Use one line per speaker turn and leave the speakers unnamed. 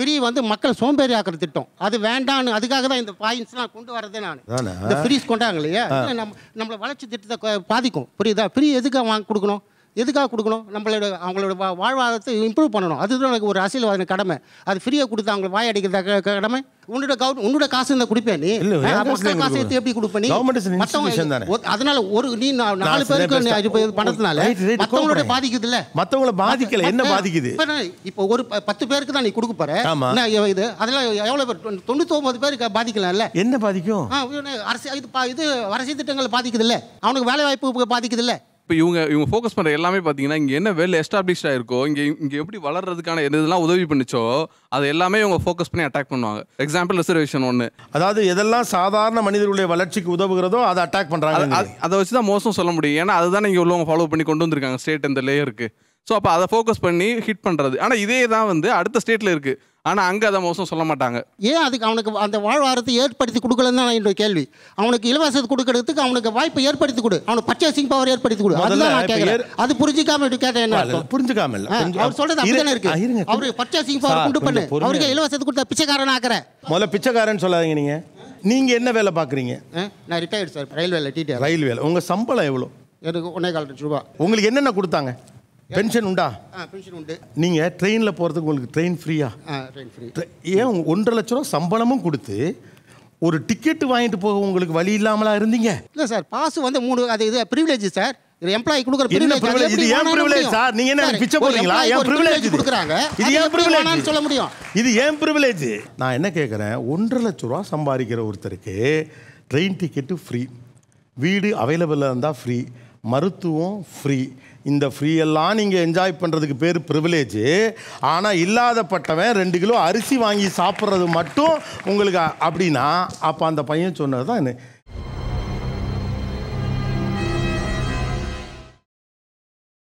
free வந்து மக்கள் சோம்பேறி ஆக்கிற திட்டம் அது வேண்டான்னு அதுக்காக தான் இந்த பாயிண்ட்ஸ்லாம் கொண்டு வரதே நான் இந்த ஃப்ரீஸ் கொண்டாங்க இல்லையா நம்ம நம்மளை வளர்ச்சி திட்டத்தை பாதிக்கும் புரியுதா ஃப்ரீ எதுக்காக வாங்கி கொடுக்கணும் எதுக்காக கொடுக்கணும் நம்மளோட அவங்களோட வா வாழ்வாதாரத்தை இம்ப்ரூவ் பண்ணணும் அதுதான் எனக்கு ஒரு அரசியல்வாதின கடமை அது ஃப்ரீயாக கொடுத்து அவங்களை வாய் அடிக்கிறத கடமை உன்னோட கவர் உன்னோட காசு இருந்தால் குடிப்பேன் நீ காசு எடுத்து எப்படி கொடுப்பேன் மற்றவங்க அதனால ஒரு நீ நாலு பேருக்கு பணத்தினால மற்றவங்களோட
பாதிக்குது இல்ல மற்றவங்களை பாதிக்கல என்ன பாதிக்குது
இப்போ ஒரு பத்து பேருக்கு தான் நீ கொடுக்க போற இது அதெல்லாம் எவ்வளவு பேர் தொண்ணூத்தி பேருக்கு பாதிக்கல என்ன பாதிக்கும் அரசு இது இது அரசியல் திட்டங்களை பாதிக்குது இல்ல அவனுக்கு வேலை வாய்ப்பு பாதிக்குது இல்லை
இப்போ இவங்க இவங்க ஃபோக்கஸ் பண்ணுற எல்லாமே பார்த்தீங்கன்னா இங்கே என்ன வெல் எஸ்டாப்ளிஷ் இருக்கோ இங்கே இங்கே எப்படி வளர்றதுக்கான இதெல்லாம் உதவி பண்ணிச்சோ அது எல்லாமே இவங்க ஃபோக்கஸ் பண்ணி அட்டாக் பண்ணுவாங்க எக்ஸாம்பிள் ரிசர்வேஷன் ஒன்று
அதாவது எதெல்லாம் சாதாரண மனிதர்களுடைய வளர்ச்சிக்கு உதவுகிறதோ அதை அட்டாக் பண்ணுறாங்க
அதை வச்சு தான் மோசம் சொல்ல முடியும் ஏன்னா அதுதான் இங்கே உள்ளவங்க ஃபாலோ பண்ணி கொண்டு வந்திருக்காங்க ஸ்டேட் இந்த லேயருக்கு ஸோ அப்போ அதை ஃபோக்கஸ் பண்ணி ஹிட் பண்ணுறது ஆனால் இதே தான் வந்து அடுத்த ஸ்டேட்டில் இருக்குது ஆனால் அங்கே அதை மோசம் சொல்ல மாட்டாங்க
ஏன் அதுக்கு அவனுக்கு அந்த வாழ்வாரத்தை ஏற்படுத்தி கொடுக்கலன்னு தான் என்னோட கேள்வி அவனுக்கு இலவசத்தை கொடுக்கறதுக்கு அவனுக்கு வாய்ப்பு ஏற்படுத்தி கொடு அவனை பர்ச்சேசிங் பவர் ஏற்படுத்தி கொடு அதுதான் நான் கேட்குறேன் அது புரிஞ்சிக்காம இப்படி கேட்டேன் என்ன
புரிஞ்சிக்காம அவர் சொல்றது அப்படிதானே இருக்கு அவருக்கு பர்ச்சேசிங் பவர் கொண்டு பண்ணு அவருக்கு
இலவசத்தை கொடுத்தா பிச்சைக்காரன் ஆக்குற
முதல்ல பிச்சைக்காரன் சொல்லாதீங்க நீங்க நீங்க என்ன வேலை பாக்குறீங்க
நான் ரிட்டையர்டு சார் ரயில்வேல டிடி ரயில்வேல
உங்க சம்பளம் எவ்வளோ எனக்கு ஒன்னே கால் லட்சம் ரூபாய் உங்களுக்கு என்னென்ன கொடுத்தாங்க பென்ஷன் உண்டா பென்ஷன் உண்டு நீங்கள் ட்ரெயினில் போகிறதுக்கு உங்களுக்கு ட்ரெயின் ஃப்ரீயா ஃப்ரீ ஏன் ஒன்றரை லட்ச ரூபா சம்பளமும் கொடுத்து ஒரு டிக்கெட் வாங்கிட்டு போக உங்களுக்கு வழி இல்லாமலா இருந்தீங்க இல்லை சார் பாஸ் வந்து மூணு அது இது ப்ரிவிலேஜ் சார் எம்ப்ளாயி கொடுக்குற ப்ரிவிலேஜ் இது
ஏன் ப்ரிவிலேஜ் சார் நீங்க என்ன பிச்சை போடுறீங்களா ஏன் ப்ரிவிலேஜ் கொடுக்குறாங்க இது ஏன் ப்ரிவிலேஜ் சொல்ல
முடியும் இது ஏன் ப்ரிவிலேஜ் நான் என்ன கேட்குறேன் ஒன்றரை லட்சம் ரூபா சம்பாதிக்கிற ஒருத்தருக்கு ட்ரெயின் டிக்கெட்டு ஃப்ரீ வீடு அவைலபிளாக இருந்தால் ஃப்ரீ மருத்துவம் ஃப்ரீ இந்த ஃப்ரீயெல்லாம் நீங்கள் என்ஜாய் பண்ணுறதுக்கு பேர் ப்ரிவிலேஜ் ஆனால் இல்லாதப்பட்டவன் ரெண்டு கிலோ அரிசி வாங்கி சாப்பிட்றது மட்டும் உங்களுக்கு அப்படின்னா அப்போ அந்த பையன் சொன்னது தான்